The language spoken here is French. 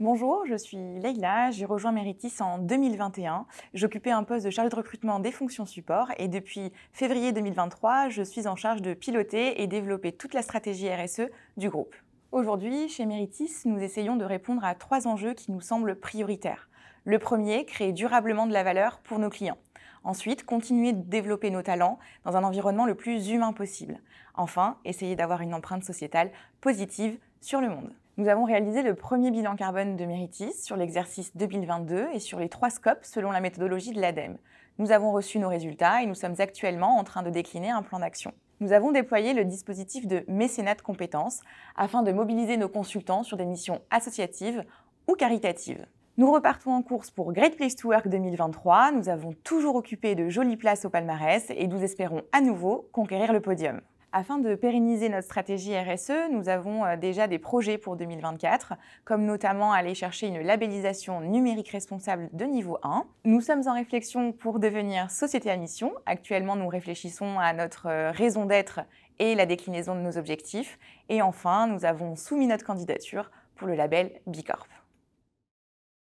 Bonjour, je suis Leïla, j'ai rejoint Meritis en 2021. J'occupais un poste de charge de recrutement des fonctions support et depuis février 2023, je suis en charge de piloter et développer toute la stratégie RSE du groupe. Aujourd'hui, chez Meritis, nous essayons de répondre à trois enjeux qui nous semblent prioritaires. Le premier, créer durablement de la valeur pour nos clients. Ensuite, continuer de développer nos talents dans un environnement le plus humain possible. Enfin, essayer d'avoir une empreinte sociétale positive sur le monde. Nous avons réalisé le premier bilan carbone de Méritis sur l'exercice 2022 et sur les trois scopes selon la méthodologie de l'ADEME. Nous avons reçu nos résultats et nous sommes actuellement en train de décliner un plan d'action. Nous avons déployé le dispositif de mécénat de compétences afin de mobiliser nos consultants sur des missions associatives ou caritatives. Nous repartons en course pour Great Place to Work 2023. Nous avons toujours occupé de jolies places au palmarès et nous espérons à nouveau conquérir le podium. Afin de pérenniser notre stratégie RSE, nous avons euh, déjà des projets pour 2024, comme notamment aller chercher une labellisation numérique responsable de niveau 1. Nous sommes en réflexion pour devenir société à mission. Actuellement, nous réfléchissons à notre euh, raison d'être et la déclinaison de nos objectifs. Et enfin, nous avons soumis notre candidature pour le label Bicorp.